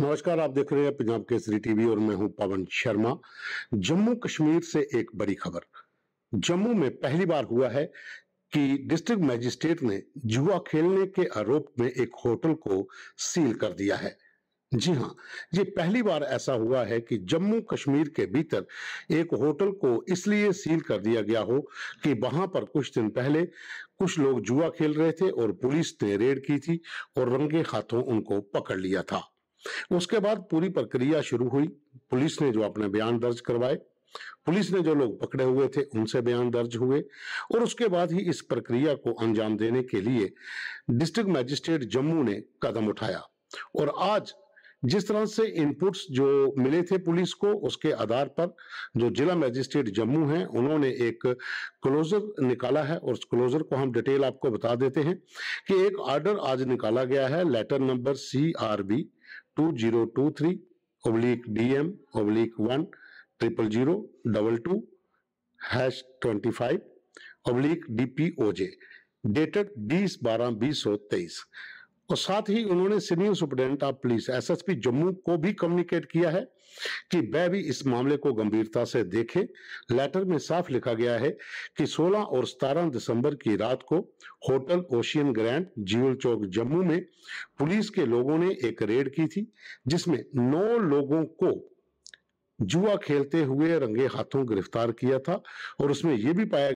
नमस्कार आप देख रहे हैं पंजाब केसरी टीवी और मैं हूं पवन शर्मा जम्मू कश्मीर से एक बड़ी खबर जम्मू में पहली बार हुआ है कि डिस्ट्रिक्ट मजिस्ट्रेट ने जुआ खेलने के आरोप में एक होटल को सील कर दिया है जी हाँ ये पहली बार ऐसा हुआ है कि जम्मू कश्मीर के भीतर एक होटल को इसलिए सील कर दिया गया हो कि वहां पर कुछ दिन पहले कुछ लोग जुआ खेल रहे थे और पुलिस ने रेड की थी और रंगे हाथों उनको पकड़ लिया था उसके बाद पूरी प्रक्रिया शुरू हुई पुलिस ने जो अपने बयान दर्ज करवाए पुलिस ने जो लोग पकड़े हुए थे उनसे बयान दर्ज हुए और उसके बाद ही इस प्रक्रिया को अंजाम देने के लिए डिस्ट्रिक्ट मजिस्ट्रेट जम्मू ने कदम उठाया और आज जिस तरह से इनपुट्स जो मिले थे पुलिस को उसके आधार पर जो जिला मजिस्ट्रेट जम्मू हैं उन्होंने एक क्लोजर निकाला है और उस क्लोजर को हम डिटेल आपको बता देते हैं कि एक आर्डर आज निकाला गया है letter number C R B two zero two three oblique D M oblique one triple zero double two hash twenty five oblique D P O J dated बीस बारह बीस सौ तेईस और साथ ही उन्होंने senior superintendent of police SSP Jammu को भी कम्युनिकेट किया है कि वह भी इस मामले को गंभीरता से देखे लेटर में साफ लिखा गया है कि 16 और 17 दिसंबर की रात को होटल ओशियन ग्रैंड जीवल चौक जम्मू में पुलिस के लोगों ने एक रेड की थी जिसमें नौ लोगों को जुआ खेलते हुए रंगे हाथों गिरफ्तार किया था और उसमें यह भी पाया